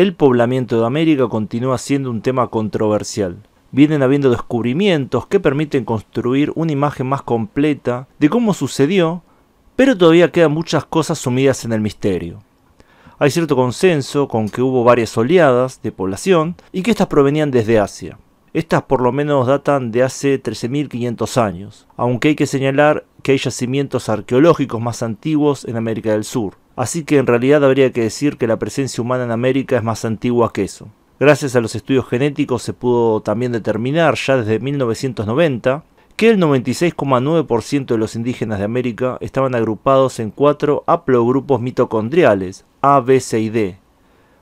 El poblamiento de América continúa siendo un tema controversial. Vienen habiendo descubrimientos que permiten construir una imagen más completa de cómo sucedió, pero todavía quedan muchas cosas sumidas en el misterio. Hay cierto consenso con que hubo varias oleadas de población y que estas provenían desde Asia. Estas por lo menos datan de hace 13.500 años, aunque hay que señalar que hay yacimientos arqueológicos más antiguos en América del Sur. Así que en realidad habría que decir que la presencia humana en América es más antigua que eso. Gracias a los estudios genéticos se pudo también determinar ya desde 1990 que el 96,9% de los indígenas de América estaban agrupados en cuatro haplogrupos mitocondriales, A, B, C y D.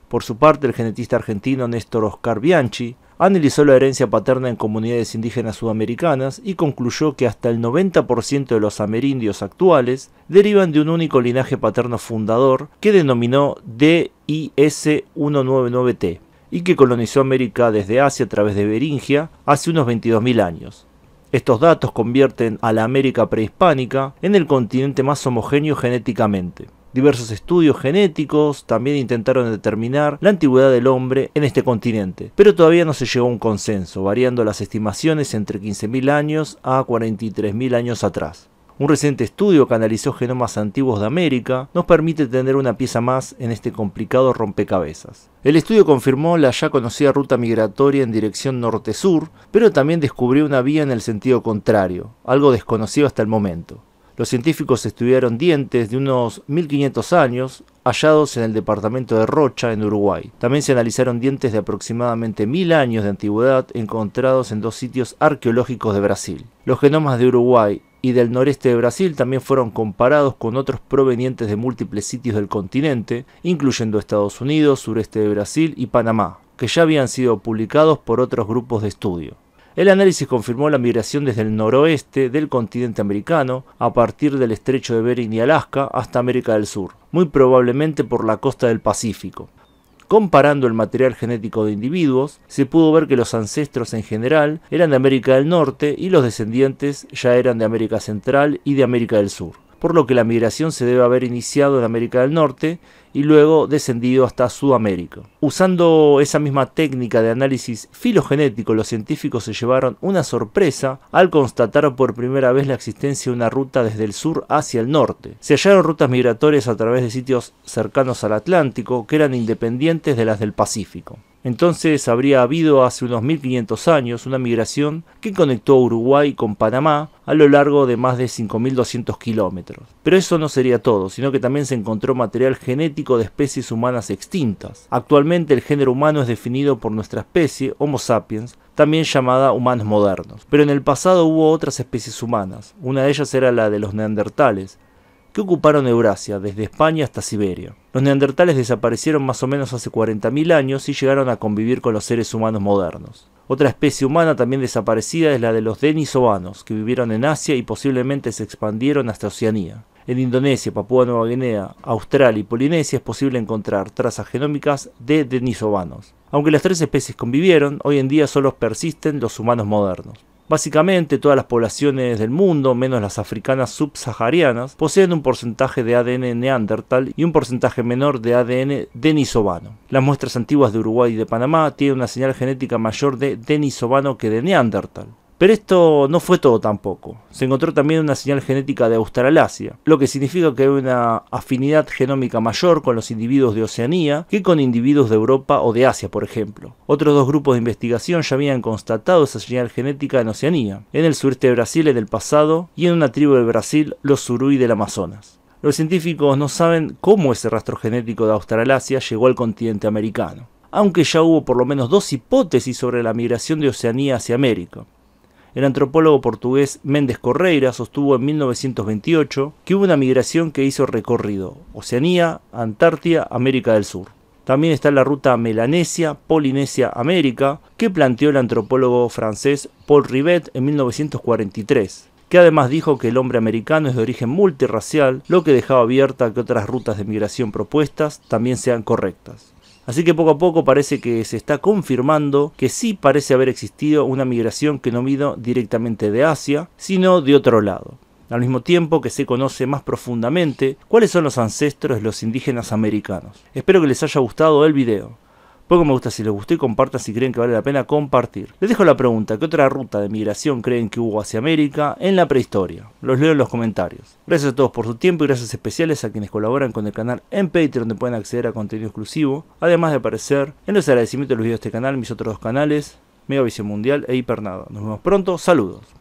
Por su parte, el genetista argentino Néstor Oscar Bianchi analizó la herencia paterna en comunidades indígenas sudamericanas y concluyó que hasta el 90% de los amerindios actuales derivan de un único linaje paterno fundador que denominó DIS-199T y que colonizó América desde Asia a través de Beringia hace unos 22.000 años. Estos datos convierten a la América prehispánica en el continente más homogéneo genéticamente. Diversos estudios genéticos también intentaron determinar la antigüedad del hombre en este continente, pero todavía no se llegó a un consenso, variando las estimaciones entre 15.000 años a 43.000 años atrás. Un reciente estudio que analizó genomas antiguos de América nos permite tener una pieza más en este complicado rompecabezas. El estudio confirmó la ya conocida ruta migratoria en dirección norte-sur, pero también descubrió una vía en el sentido contrario, algo desconocido hasta el momento. Los científicos estudiaron dientes de unos 1500 años hallados en el departamento de Rocha, en Uruguay. También se analizaron dientes de aproximadamente 1000 años de antigüedad encontrados en dos sitios arqueológicos de Brasil. Los genomas de Uruguay y del noreste de Brasil también fueron comparados con otros provenientes de múltiples sitios del continente, incluyendo Estados Unidos, sureste de Brasil y Panamá, que ya habían sido publicados por otros grupos de estudio. El análisis confirmó la migración desde el noroeste del continente americano, a partir del estrecho de Bering y Alaska, hasta América del Sur, muy probablemente por la costa del Pacífico. Comparando el material genético de individuos, se pudo ver que los ancestros en general eran de América del Norte y los descendientes ya eran de América Central y de América del Sur, por lo que la migración se debe haber iniciado en América del Norte y luego descendido hasta Sudamérica. Usando esa misma técnica de análisis filogenético, los científicos se llevaron una sorpresa al constatar por primera vez la existencia de una ruta desde el sur hacia el norte. Se hallaron rutas migratorias a través de sitios cercanos al Atlántico que eran independientes de las del Pacífico. Entonces habría habido hace unos 1500 años una migración que conectó Uruguay con Panamá a lo largo de más de 5.200 kilómetros. Pero eso no sería todo, sino que también se encontró material genético de especies humanas extintas. Actualmente el género humano es definido por nuestra especie, Homo sapiens, también llamada humanos modernos. Pero en el pasado hubo otras especies humanas, una de ellas era la de los neandertales, que ocuparon Eurasia, desde España hasta Siberia. Los neandertales desaparecieron más o menos hace 40.000 años y llegaron a convivir con los seres humanos modernos. Otra especie humana también desaparecida es la de los denisovanos, que vivieron en Asia y posiblemente se expandieron hasta Oceanía. En Indonesia, Papúa Nueva Guinea, Australia y Polinesia es posible encontrar trazas genómicas de denisovanos. Aunque las tres especies convivieron, hoy en día solo persisten los humanos modernos. Básicamente todas las poblaciones del mundo, menos las africanas subsaharianas, poseen un porcentaje de ADN neandertal y un porcentaje menor de ADN denisovano. Las muestras antiguas de Uruguay y de Panamá tienen una señal genética mayor de denisovano que de neandertal. Pero esto no fue todo tampoco. Se encontró también una señal genética de Australasia, lo que significa que hay una afinidad genómica mayor con los individuos de Oceanía que con individuos de Europa o de Asia, por ejemplo. Otros dos grupos de investigación ya habían constatado esa señal genética en Oceanía, en el sureste de Brasil en el pasado y en una tribu de Brasil, los Surui del Amazonas. Los científicos no saben cómo ese rastro genético de Australasia llegó al continente americano aunque ya hubo por lo menos dos hipótesis sobre la migración de Oceanía hacia América. El antropólogo portugués Méndez Correira sostuvo en 1928 que hubo una migración que hizo recorrido Oceanía, Antártida, América del Sur. También está la ruta Melanesia, Polinesia, América, que planteó el antropólogo francés Paul Rivet en 1943, que además dijo que el hombre americano es de origen multirracial, lo que dejaba abierta que otras rutas de migración propuestas también sean correctas. Así que poco a poco parece que se está confirmando que sí parece haber existido una migración que no vino directamente de Asia, sino de otro lado. Al mismo tiempo que se conoce más profundamente cuáles son los ancestros de los indígenas americanos. Espero que les haya gustado el video. Poco me gusta si les gustó y compartan si creen que vale la pena compartir. Les dejo la pregunta, ¿qué otra ruta de migración creen que hubo hacia América en la prehistoria? Los leo en los comentarios. Gracias a todos por su tiempo y gracias especiales a quienes colaboran con el canal en Patreon donde pueden acceder a contenido exclusivo, además de aparecer en los agradecimientos de los videos de este canal, mis otros dos canales, Mega Visión Mundial e Hipernada. Nos vemos pronto, saludos.